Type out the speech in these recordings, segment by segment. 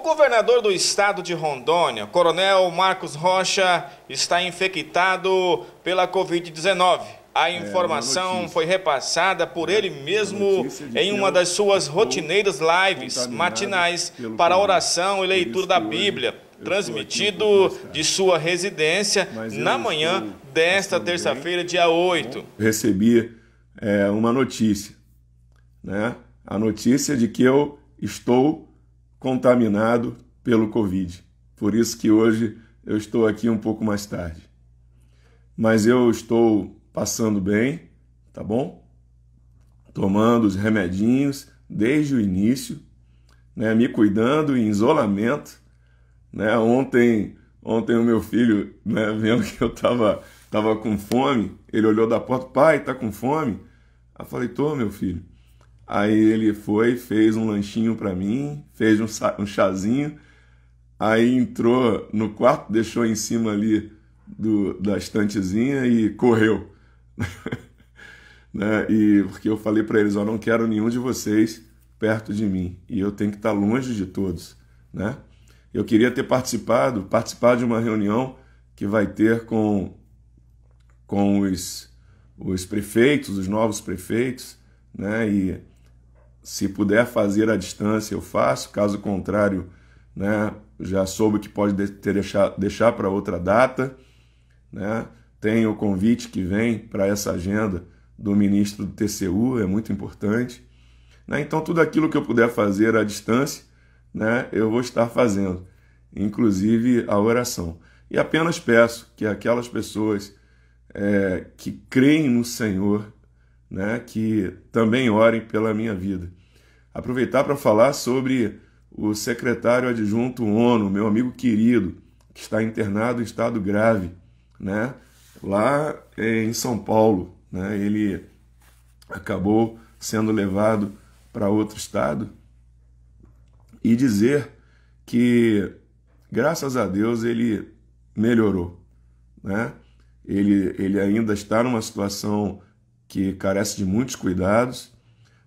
O governador do estado de Rondônia, Coronel Marcos Rocha, está infectado pela Covid-19. A é, informação é, a foi repassada por é, ele mesmo em uma das suas rotineiras lives matinais para oração e leitura da Bíblia, transmitido de sua residência na manhã desta terça-feira, dia 8. Recebi é, uma notícia, né? A notícia de que eu estou contaminado pelo Covid. Por isso que hoje eu estou aqui um pouco mais tarde. Mas eu estou passando bem, tá bom? Tomando os remedinhos desde o início, né? Me cuidando em isolamento, né? Ontem, ontem o meu filho, né, vendo que eu estava tava com fome, ele olhou da porta, pai, tá com fome? Eu falei, tô, meu filho. Aí ele foi, fez um lanchinho para mim, fez um, um chazinho, aí entrou no quarto, deixou em cima ali do, da estantezinha e correu. né? E porque eu falei para eles, ó não quero nenhum de vocês perto de mim e eu tenho que estar tá longe de todos, né? Eu queria ter participado, participar de uma reunião que vai ter com com os os prefeitos, os novos prefeitos, né? E se puder fazer à distância, eu faço, caso contrário, né, já soube que pode ter deixar, deixar para outra data. Né? Tem o convite que vem para essa agenda do ministro do TCU, é muito importante. Né? Então, tudo aquilo que eu puder fazer à distância, né, eu vou estar fazendo, inclusive a oração. E apenas peço que aquelas pessoas é, que creem no Senhor né, que também orem pela minha vida. Aproveitar para falar sobre o secretário adjunto ONU, meu amigo querido, que está internado em estado grave, né, lá em São Paulo. Né, ele acabou sendo levado para outro estado e dizer que graças a Deus ele melhorou, né? Ele ele ainda está numa situação que carece de muitos cuidados,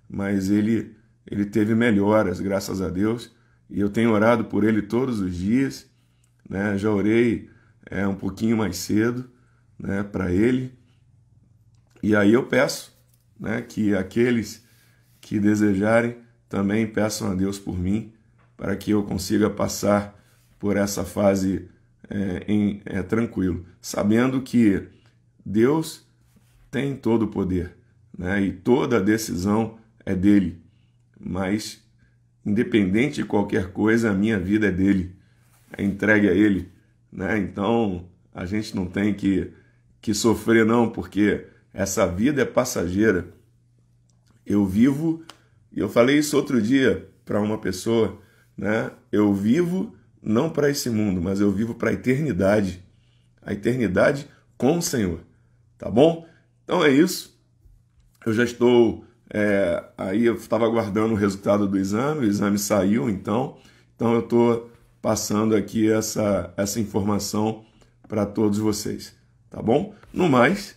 mas ele, ele teve melhoras, graças a Deus, e eu tenho orado por ele todos os dias, né? já orei é, um pouquinho mais cedo né, para ele, e aí eu peço né, que aqueles que desejarem também peçam a Deus por mim, para que eu consiga passar por essa fase é, em, é, tranquilo, sabendo que Deus tem todo o poder né? e toda a decisão é dele. Mas, independente de qualquer coisa, a minha vida é dele, é entregue a ele. Né? Então, a gente não tem que, que sofrer, não, porque essa vida é passageira. Eu vivo, e eu falei isso outro dia para uma pessoa, né? eu vivo não para esse mundo, mas eu vivo para a eternidade. A eternidade com o Senhor, tá bom? Então é isso. Eu já estou. É, aí eu estava aguardando o resultado do exame, o exame saiu então. Então eu estou passando aqui essa, essa informação para todos vocês. Tá bom? No mais,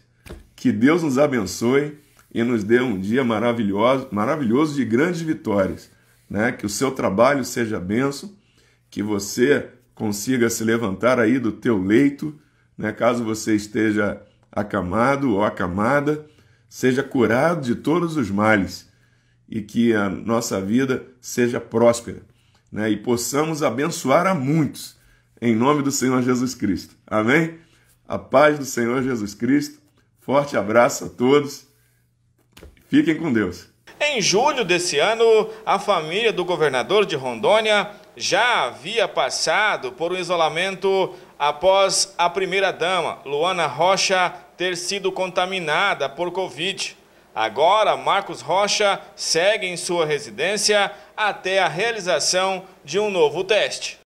que Deus nos abençoe e nos dê um dia maravilhoso, maravilhoso de grandes vitórias. Né? Que o seu trabalho seja benção, que você consiga se levantar aí do teu leito, né? caso você esteja acamado ou acamada, seja curado de todos os males e que a nossa vida seja próspera né? e possamos abençoar a muitos, em nome do Senhor Jesus Cristo. Amém? A paz do Senhor Jesus Cristo. Forte abraço a todos. Fiquem com Deus. Em julho desse ano, a família do governador de Rondônia já havia passado por um isolamento após a primeira-dama, Luana Rocha, ter sido contaminada por Covid. Agora, Marcos Rocha segue em sua residência até a realização de um novo teste.